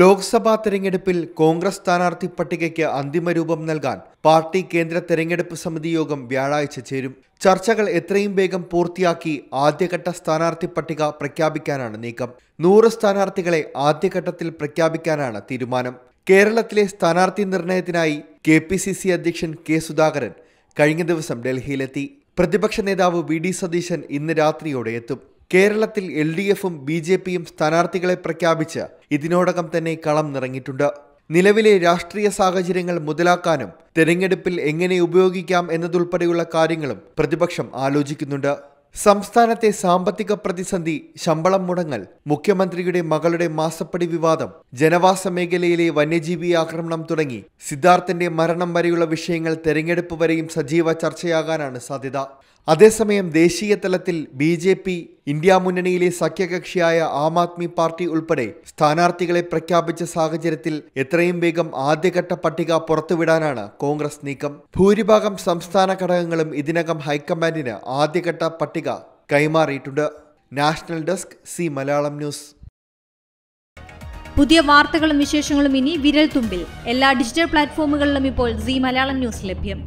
ലോക്സഭാ തെരഞ്ഞെടുപ്പിൽ കോൺഗ്രസ് സ്ഥാനാർത്ഥി പട്ടികയ്ക്ക് അന്തിമരൂപം നൽകാൻ പാർട്ടി കേന്ദ്ര തെരഞ്ഞെടുപ്പ് സമിതി യോഗം വ്യാഴാഴ്ച ചേരും ചർച്ചകൾ എത്രയും വേഗം പൂർത്തിയാക്കി ആദ്യഘട്ട സ്ഥാനാർത്ഥി പട്ടിക പ്രഖ്യാപിക്കാനാണ് നീക്കം നൂറ് സ്ഥാനാർത്ഥികളെ ആദ്യഘട്ടത്തിൽ പ്രഖ്യാപിക്കാനാണ് തീരുമാനം കേരളത്തിലെ സ്ഥാനാർത്ഥി നിർണയത്തിനായി കെ പി സി സി അധ്യക്ഷൻ കെ സുധാകരൻ കഴിഞ്ഞ ദിവസം ഡൽഹിയിലെത്തി പ്രതിപക്ഷ നേതാവ് വി ഡി സതീശൻ ഇന്ന് രാത്രിയോടെ എത്തും കേരളത്തിൽ എൽ ഡി എഫും ബി ജെ പിയും സ്ഥാനാർത്ഥികളെ പ്രഖ്യാപിച്ച് ഇതിനോടകം തന്നെ കളം നിറങ്ങിയിട്ടുണ്ട് നിലവിലെ രാഷ്ട്രീയ സാഹചര്യങ്ങൾ മുതലാക്കാനും തെരഞ്ഞെടുപ്പിൽ എങ്ങനെ ഉപയോഗിക്കാം എന്നതുൾപ്പെടെയുള്ള കാര്യങ്ങളും പ്രതിപക്ഷം ആലോചിക്കുന്നുണ്ട് സംസ്ഥാനത്തെ സാമ്പത്തിക പ്രതിസന്ധി ശമ്പളം മുടങ്ങൽ മുഖ്യമന്ത്രിയുടെ മകളുടെ മാസപ്പടി വിവാദം ജനവാസ മേഖലയിലെ വന്യജീവി ആക്രമണം തുടങ്ങി സിദ്ധാർത്ഥന്റെ മരണം വരെയുള്ള വിഷയങ്ങൾ തെരഞ്ഞെടുപ്പ് വരെയും സജീവ ചർച്ചയാകാനാണ് സാധ്യത അതേസമയം ദേശീയ തലത്തിൽ ബി ജെ പി ഇന്ത്യ മുന്നണിയിലെ സഖ്യകക്ഷിയായ ആം ആദ്മി പാർട്ടി ഉൾപ്പെടെ സ്ഥാനാർത്ഥികളെ പ്രഖ്യാപിച്ച സാഹചര്യത്തിൽ എത്രയും വേഗം ആദ്യഘട്ട പട്ടിക പുറത്തുവിടാനാണ് കോൺഗ്രസ് നീക്കം ഭൂരിഭാഗം സംസ്ഥാന ഘടകങ്ങളും ഇതിനകം ഹൈക്കമാൻഡിന് ആദ്യഘട്ട പട്ടിക കൈമാറിയിട്ടുണ്ട് national desk C Malayalam news പുതിയ വാർത്തകളും വിശേഷങ്ങളും ഇനി വിരൽ തുമ്പിൽ എല്ലാ ഡിജിറ്റൽ പ്ലാറ്റ്ഫോമുകളിലും ഇപ്പോൾ സി മലയാളം ന്യൂസ് ലഭ്യം